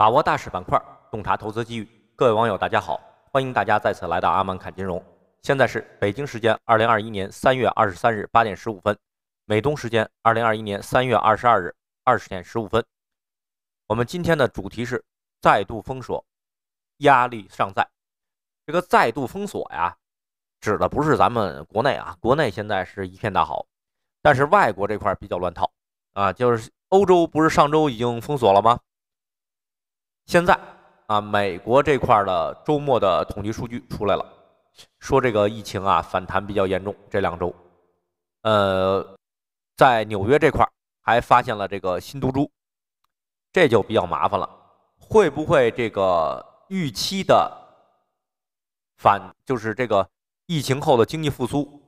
把握大势板块，洞察投资机遇。各位网友，大家好，欢迎大家再次来到阿曼侃金融。现在是北京时间二零二一年三月二十三日八点十五分，美东时间二零二一年三月二十二日二十点十五分。我们今天的主题是再度封锁，压力尚在。这个再度封锁呀，指的不是咱们国内啊，国内现在是一片大好，但是外国这块比较乱套啊，就是欧洲不是上周已经封锁了吗？现在啊，美国这块的周末的统计数据出来了，说这个疫情啊反弹比较严重。这两周，呃，在纽约这块还发现了这个新毒株，这就比较麻烦了。会不会这个预期的反，就是这个疫情后的经济复苏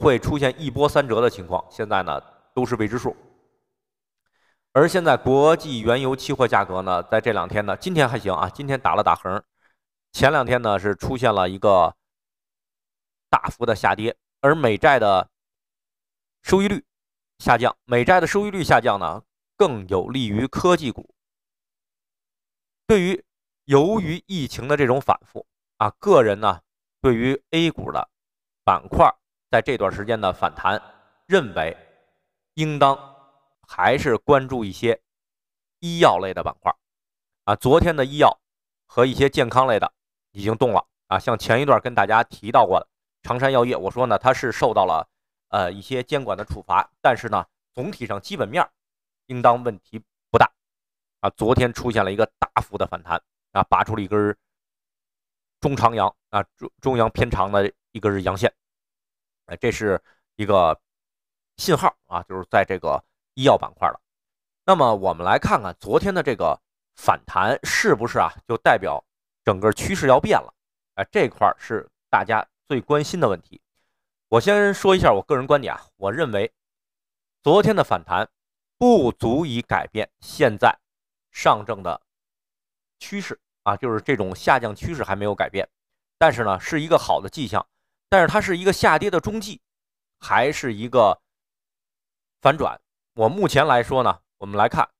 会出现一波三折的情况？现在呢都是未知数。而现在，国际原油期货价格呢，在这两天呢，今天还行啊，今天打了打横，前两天呢是出现了一个大幅的下跌，而美债的收益率下降，美债的收益率下降呢，更有利于科技股。对于由于疫情的这种反复啊，个人呢对于 A 股的板块在这段时间的反弹，认为应当。还是关注一些医药类的板块啊，昨天的医药和一些健康类的已经动了啊，像前一段跟大家提到过的长山药业，我说呢它是受到了呃一些监管的处罚，但是呢总体上基本面应当问题不大啊。昨天出现了一个大幅的反弹啊，拔出了一根中长阳啊，中中阳偏长的一根阳线，哎，这是一个信号啊，就是在这个。医药板块了，那么我们来看看昨天的这个反弹是不是啊，就代表整个趋势要变了？哎，这块是大家最关心的问题。我先说一下我个人观点啊，我认为昨天的反弹不足以改变现在上证的趋势啊，就是这种下降趋势还没有改变，但是呢是一个好的迹象，但是它是一个下跌的中继，还是一个反转？我目前来说呢，我们来看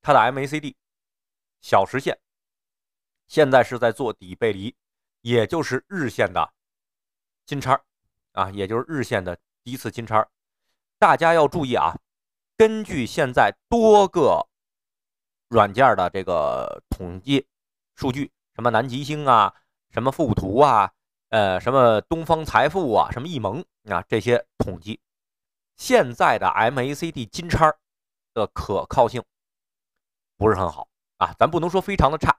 它的 MACD 小时线，现在是在做底背离，也就是日线的金叉啊，也就是日线的第一次金叉。大家要注意啊，根据现在多个软件的这个统计数据，什么南极星啊，什么富图啊，呃，什么东方财富啊，什么易盟啊，这些统计。现在的 MACD 金叉的可靠性不是很好啊，咱不能说非常的差。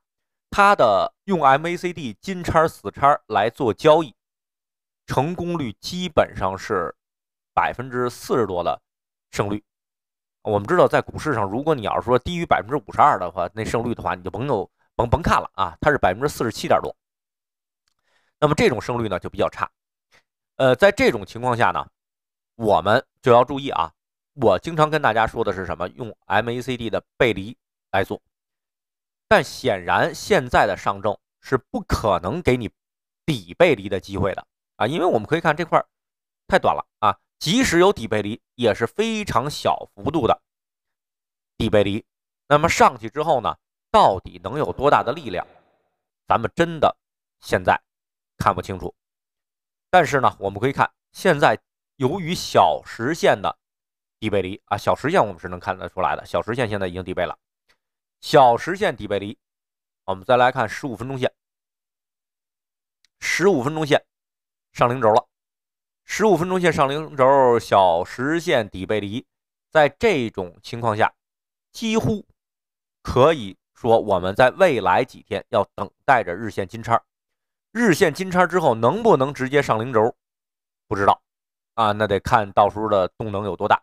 它的用 MACD 金叉死叉来做交易，成功率基本上是百分之四十多的胜率。我们知道，在股市上，如果你要是说低于百分之五十二的话，那胜率的话你就甭有甭甭看了啊，它是百分之四十七点多。那么这种胜率呢就比较差。呃，在这种情况下呢。我们就要注意啊！我经常跟大家说的是什么？用 MACD 的背离来做，但显然现在的上证是不可能给你底背离的机会的啊！因为我们可以看这块太短了啊，即使有底背离也是非常小幅度的底背离。那么上去之后呢，到底能有多大的力量？咱们真的现在看不清楚。但是呢，我们可以看现在。由于小时线的底背离啊，小时线我们是能看得出来的。小时线现在已经底背了，小时线底背离。我们再来看十五分钟线，十五分钟线上零轴了。十五分钟线上零轴，小时线底背离。在这种情况下，几乎可以说我们在未来几天要等待着日线金叉。日线金叉之后能不能直接上零轴，不知道。啊，那得看到时候的动能有多大。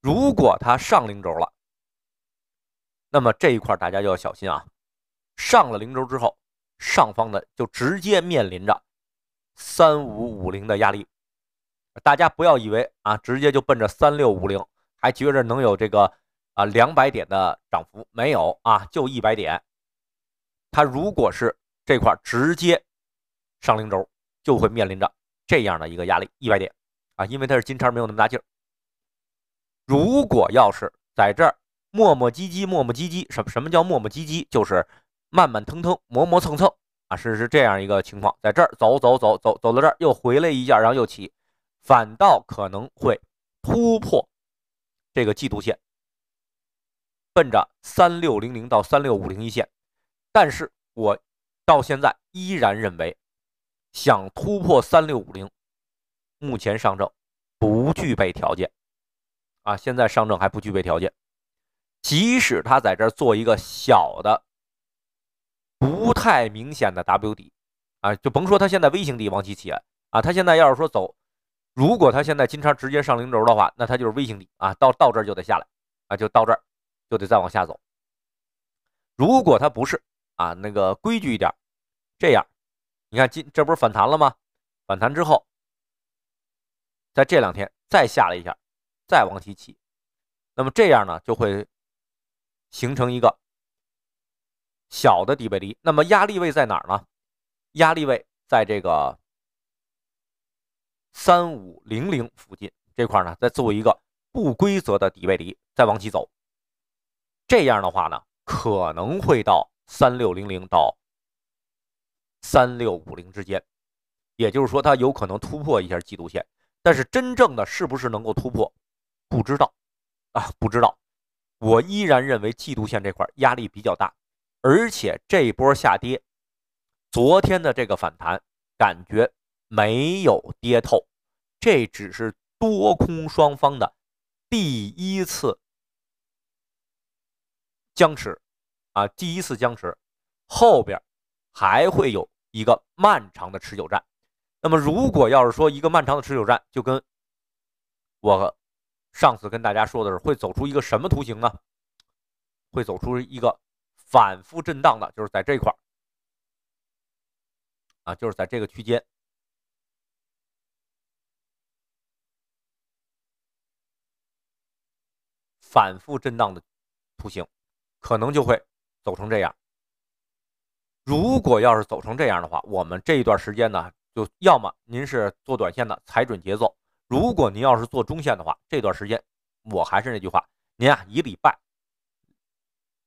如果它上零轴了，那么这一块大家就要小心啊。上了零轴之后，上方的就直接面临着三五五零的压力。大家不要以为啊，直接就奔着三六五零，还觉着能有这个啊两百点的涨幅，没有啊，就一百点。它如果是这块直接上零轴，就会面临着。这样的一个压力一百点啊，因为它是金叉没有那么大劲儿。如果要是在这儿磨磨唧唧、磨磨唧唧，什么什么叫磨磨唧唧？就是慢慢腾腾、磨磨蹭蹭啊，是是这样一个情况。在这儿走走走走走到这儿又回来一下，然后又起，反倒可能会突破这个季度线，奔着三六零零到三六五零一线。但是我到现在依然认为。想突破三六五零，目前上证不具备条件啊！现在上证还不具备条件，即使他在这儿做一个小的、不太明显的 W 底啊，就甭说它现在微型底往起起啊！它现在要是说走，如果它现在金叉直接上零轴的话，那它就是微型底啊！到到这儿就得下来啊，就到这儿就得再往下走。如果它不是啊，那个规矩一点，这样。你看，今这不是反弹了吗？反弹之后，在这两天再下了一下，再往起起，那么这样呢就会形成一个小的底背离。那么压力位在哪儿呢？压力位在这个三五零零附近这块呢，再做一个不规则的底背离，再往起走。这样的话呢，可能会到三六零零到。三六五零之间，也就是说，它有可能突破一下季度线，但是真正的是不是能够突破，不知道啊，不知道。我依然认为季度线这块压力比较大，而且这波下跌，昨天的这个反弹感觉没有跌透，这只是多空双方的第一次僵持啊，第一次僵持，后边。还会有一个漫长的持久战。那么，如果要是说一个漫长的持久战，就跟我上次跟大家说的是，会走出一个什么图形呢？会走出一个反复震荡的，就是在这块儿啊，就是在这个区间反复震荡的图形，可能就会走成这样。如果要是走成这样的话，我们这一段时间呢，就要么您是做短线的，踩准节奏；如果您要是做中线的话，这段时间我还是那句话，您啊一礼拜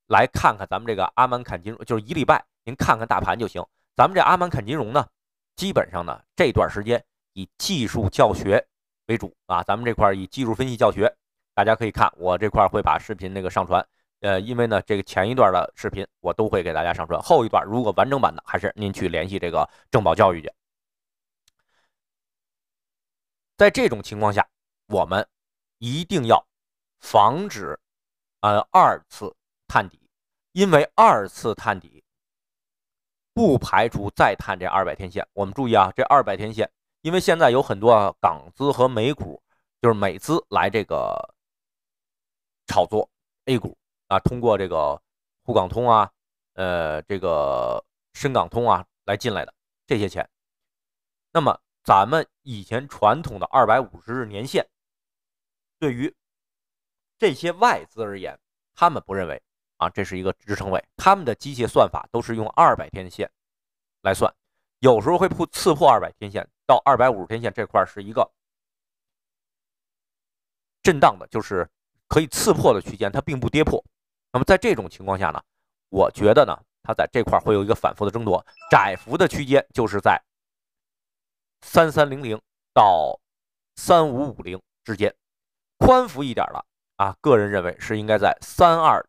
来看看咱们这个阿曼坎金融，就是一礼拜您看看大盘就行。咱们这阿曼坎金融呢，基本上呢这段时间以技术教学为主啊，咱们这块以技术分析教学，大家可以看我这块会把视频那个上传。呃，因为呢，这个前一段的视频我都会给大家上传，后一段如果完整版的，还是您去联系这个正保教育去。在这种情况下，我们一定要防止呃二次探底，因为二次探底不排除再探这二百天线。我们注意啊，这二百天线，因为现在有很多港资和美股，就是美资来这个炒作 A 股。啊，通过这个沪港通啊，呃，这个深港通啊来进来的这些钱，那么咱们以前传统的二百五十日年限，对于这些外资而言，他们不认为啊这是一个支撑位，他们的机械算法都是用二百天线来算，有时候会破刺破二百天线到二百五十天线这块是一个震荡的，就是可以刺破的区间，它并不跌破。那么在这种情况下呢，我觉得呢，它在这块会有一个反复的争夺，窄幅的区间就是在三三零零到三五五零之间，宽幅一点的啊，个人认为是应该在三二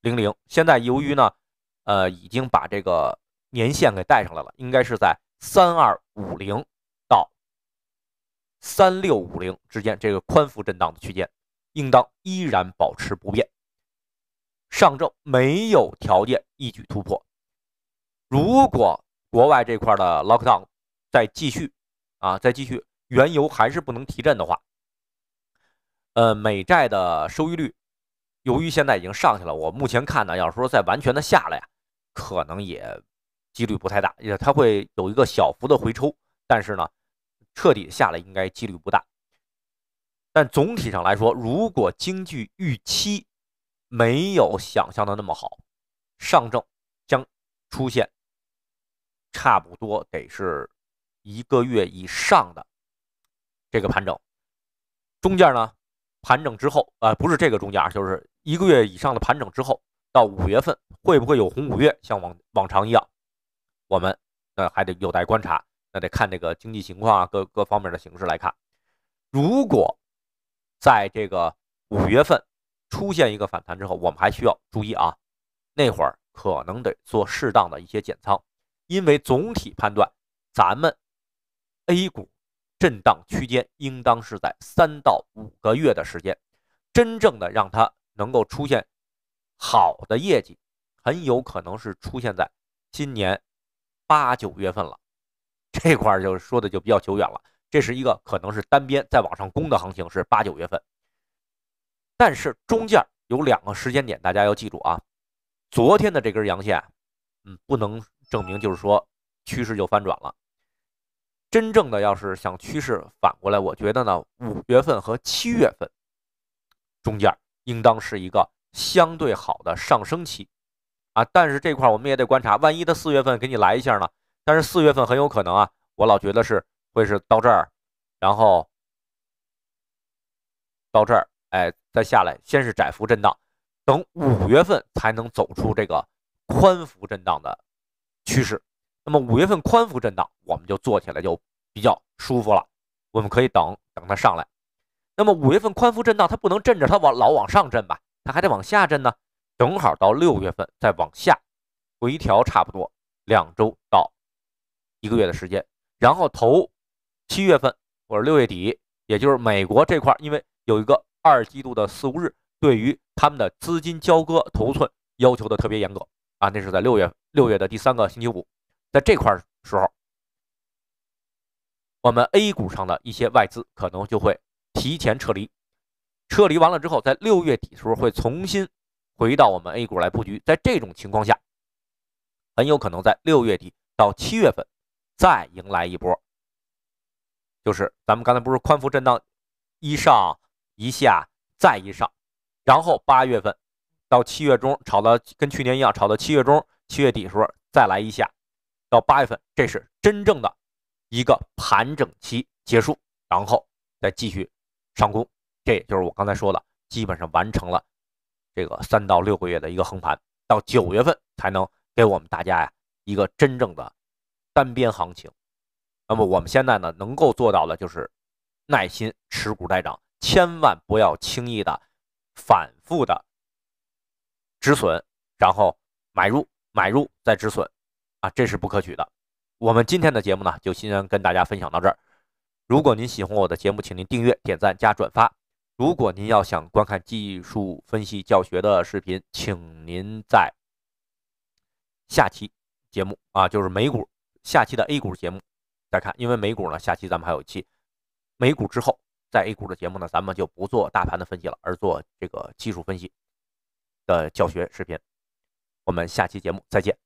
零零。现在由于呢，呃，已经把这个年限给带上来了，应该是在三二五零到三六五零之间，这个宽幅震荡的区间应当依然保持不变。上证没有条件一举突破。如果国外这块的 lockdown 再继续啊，再继续，原油还是不能提振的话，呃，美债的收益率由于现在已经上去了，我目前看呢，要说再完全的下来呀，可能也几率不太大，也它会有一个小幅的回抽，但是呢，彻底下来应该几率不大。但总体上来说，如果经济预期，没有想象的那么好，上证将出现差不多得是一个月以上的这个盘整，中间呢盘整之后，呃，不是这个中间，就是一个月以上的盘整之后，到五月份会不会有红五月，像往往常一样，我们呃还得有待观察，那得看这个经济情况啊，各各方面的形势来看，如果在这个五月份。出现一个反弹之后，我们还需要注意啊，那会儿可能得做适当的一些减仓，因为总体判断，咱们 A 股震荡区间应当是在三到五个月的时间，真正的让它能够出现好的业绩，很有可能是出现在今年八九月份了，这块儿就说的就比较久远了，这是一个可能是单边在往上攻的行情，是八九月份。但是中间有两个时间点，大家要记住啊。昨天的这根阳线，嗯，不能证明就是说趋势就翻转了。真正的要是想趋势反过来，我觉得呢，五月份和七月份中间应当是一个相对好的上升期啊。但是这块我们也得观察，万一它四月份给你来一下呢？但是四月份很有可能啊，我老觉得是会是到这儿，然后到这儿。哎，再下来，先是窄幅震荡，等五月份才能走出这个宽幅震荡的趋势。那么五月份宽幅震荡，我们就做起来就比较舒服了。我们可以等等它上来。那么五月份宽幅震荡，它不能震着，它往老往上震吧，它还得往下震呢。正好到六月份再往下回调，差不多两周到一个月的时间，然后头七月份或者六月底，也就是美国这块，因为有一个。二季度的四五日，对于他们的资金交割头寸要求的特别严格啊，那是在六月六月的第三个星期五，在这块儿时候，我们 A 股上的一些外资可能就会提前撤离，撤离完了之后，在六月底时候会重新回到我们 A 股来布局，在这种情况下，很有可能在六月底到七月份再迎来一波，就是咱们刚才不是宽幅震荡，一上。一下再一上，然后八月份到七月中炒到跟去年一样，炒到七月中七月底时候再来一下，到八月份这是真正的一个盘整期结束，然后再继续上攻。这也就是我刚才说的，基本上完成了这个三到六个月的一个横盘，到九月份才能给我们大家呀一个真正的单边行情。那么我们现在呢能够做到的就是耐心持股待涨。千万不要轻易的反复的止损，然后买入买入再止损啊，这是不可取的。我们今天的节目呢，就先跟大家分享到这儿。如果您喜欢我的节目，请您订阅、点赞、加转发。如果您要想观看技术分析教学的视频，请您在下期节目啊，就是美股下期的 A 股节目再看，因为美股呢，下期咱们还有一期美股之后。在 A 股的节目呢，咱们就不做大盘的分析了，而做这个技术分析的教学视频。我们下期节目再见。